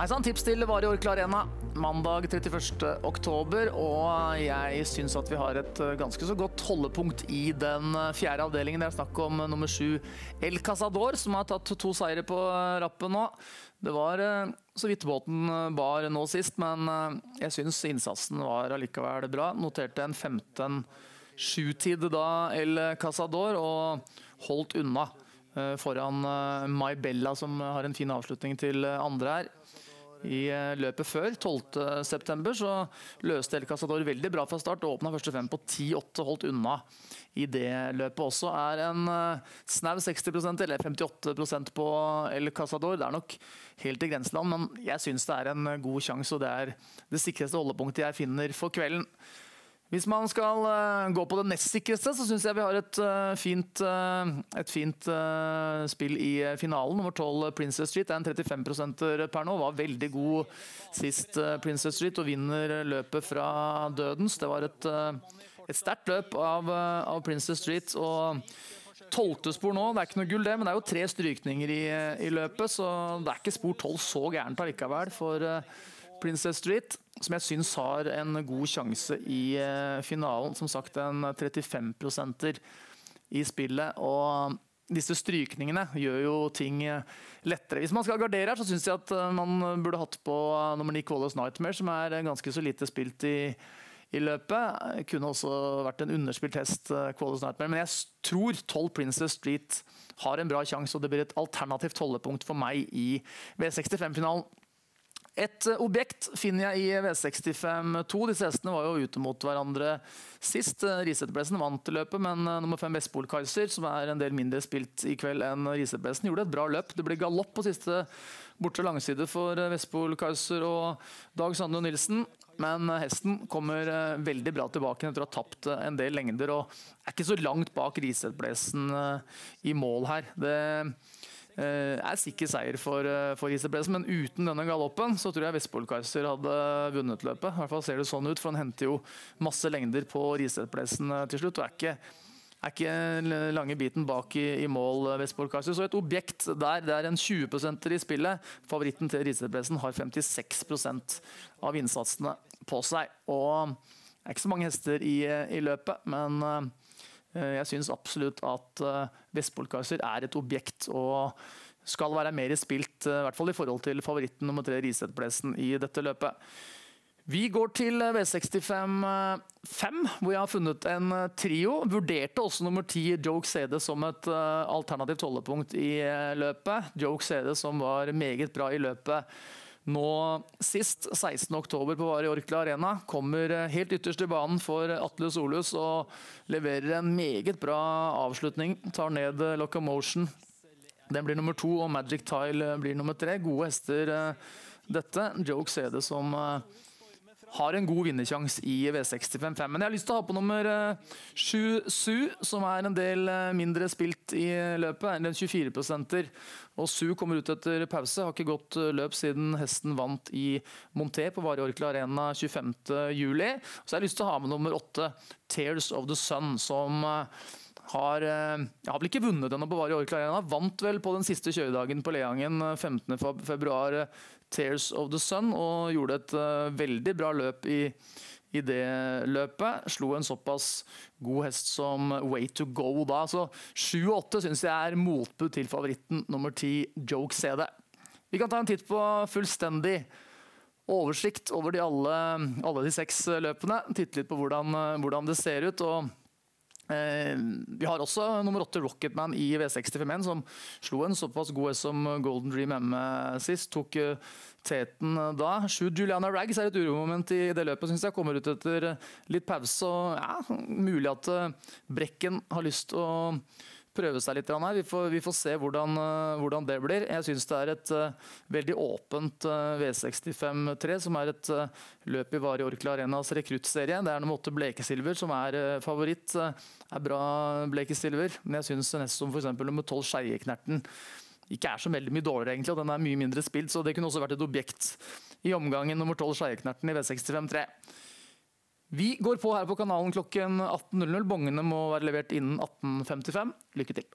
Hei sann, tips til Vare i Orkla Arena. Mandag 31. oktober, og jeg syns at vi har et eh, ganske så godt holdepunkt i den eh, fjerde avdelingen. Det er snakk om eh, nummer sju El Casador, som har tatt to seire på rappen nå. Det var så vidt båten bar nå sist, men jeg syns innsatsen var allikevel bra. Noterte en 15-7-tid da El Casador, og holdt unna foran Maibella, som har en fin avslutning til andre her. I eh, løpet før, 12.9, så løste El Casador veldig bra fra start og åpna første fem på 10-8, holdt unna i det løpet også. Er en eh, snau 60 eller 58 på El Casador. Det er nok helt i grenseland, men jeg syns det er en eh, god sjanse, og det er det sikreste holdepunktet jeg finner for kvelden. Hvis man skal eh, gå på det nest sikreste, så syns jeg vi har et eh, fint, eh, et fint spill i finalen. Nummer 12 Princess Street er en 35 %-er per nå. Var veldig god sist Princess Street og vinner løpet fra dødens. Det var et, et sterkt løp av, av, Princess Street. og Tolvte spor nå, det er ikke noe gull det, men det er jo tre strykninger i, i løpet, så det er ikke spor tolv så gærent allikevel. for Princess Street, som jeg syns har en god sjanse i eh, finalen. Som sagt en 35-prosenter i spillet. og disse strykningene gjør jo ting eh, lettere. Hvis man skal gardere her, så syns jeg at eh, man burde hatt på nummer ni Qualos Nightmare, som er ganske så lite spilt i, i løpet. Kunne også vært en underspilt hest, Qualos Nightmare. Men jeg tror 12 Princess Street har en bra sjanse, og det blir et alternativt holdepunkt for meg i V65-finalen. Et eh, objekt finner jeg i V65-2. Disse hestene var jo ute mot hverandre sist. Eh, Riseterblesen vant løpet, men eh, nummer fem Vestpolkaiser, som er en del mindre spilt i kveld enn Riseterblesen, gjorde et bra løp. Det ble galopp på siste bortre langside for Vestpolkaiser og Dag Sandro Nilsen. Men hesten kommer veldig bra tilbake etter å ha tapt en del lengder og er ikke så langt bak Riseterblesen i mål her. Det Eh, er sikker seier for, eh, for Isabelsen, men uten denne galoppen så tror jeg Vestpolkaiser hadde vunnet løpet. I hvert fall ser det sånn ut, for han henter jo masse lengder på Risetplessen eh, til slutt. og er ikke er ikke lange biten bak i, i mål, Vestpolkaiser. Så et objekt der. Det er en 20 %-er i spillet. Favoritten til Risetplessen har 56 av innsatsene på seg. Og det er ikke så mange hester i, i løpet, men Eh, jeg syns absolutt at eh, Vestpolkaiser er et objekt og skal være mer spilt, eh, i hvert fall i forhold til favoritten nummer tre, Risetplesen, i dette løpet. Vi går til V65 5, hvor jeg har funnet en trio. Vurderte også nummer ti, Joke CD, som et alternativt holdepunkt i løpet. Joke CD som var meget bra i løpet nå sist, 16.10 på Vare i Orkla Arena, kommer eh, helt ytterst i banen for Atle Solhus og leverer en meget bra avslutning. Tar ned eh, Locomotion. Den blir nummer to, og Magic Tile eh, blir nummer tre. Gode hester, dette. Joke er det som har en god vinnersjanse i V65-5. Men jeg har lyst til å ha på nummer eh, sju Su, som er en del eh, mindre spilt i eh, løpet. En 24 prosenter. Og Su kommer ut etter pause. Har ikke gått løp siden hesten vant i Monté på Vare Orkla Arena 25.07. Så jeg har lyst til å ha med nummer åtte, Tears of the Sun, som har, eh, har, vel ikke vunnet ennå på Bari Orkla Arena. Vant vel på den siste kjøredagen på Leangen 15.2. Eh, eh, Tears of the Sun, og gjorde et veldig bra løp i, i det løpet. Slo en såpass god hest som Way to Go da. Så 7-8 syns jeg er motbud til favoritten nummer 10, Joke CD. Vi kan ta en titt på fullstendig oversikt over de alle, alle, de seks løpene. Titte litt på hvordan, hvordan det ser ut. og Eh, vi har også nummer åtte Rocketman i v 60 for menn, som slo en såpass god som Golden Dream M eh, sist. Tok eh, teten da. Sju Juliana Rags er et uromoment i det løpet, syns jeg. Kommer ut etter litt pause. og ja, Mulig at Brekken har lyst til å prøve seg litt her. Vi får, vi får se hvordan, eh, hvordan, det blir. Jeg syns det er et uh, veldig åpent uh, eh, V65-3, som er et uh, løp i Vari Orkla Arenas rekruttserie. Det er nummer måte Blekesilver som er favoritt. er bra Blekesilver, men jeg syns nesten som f.eks. nummer tolv Skeieknerten ikke er så veldig mye dårligere, egentlig, og den er mye mindre spilt, så det kunne også vært et objekt i omgangen nummer tolv Skeieknerten i V65-3. Vi går på her på kanalen klokken 18.00. Bongene må være levert innen 18.55. Lykke til.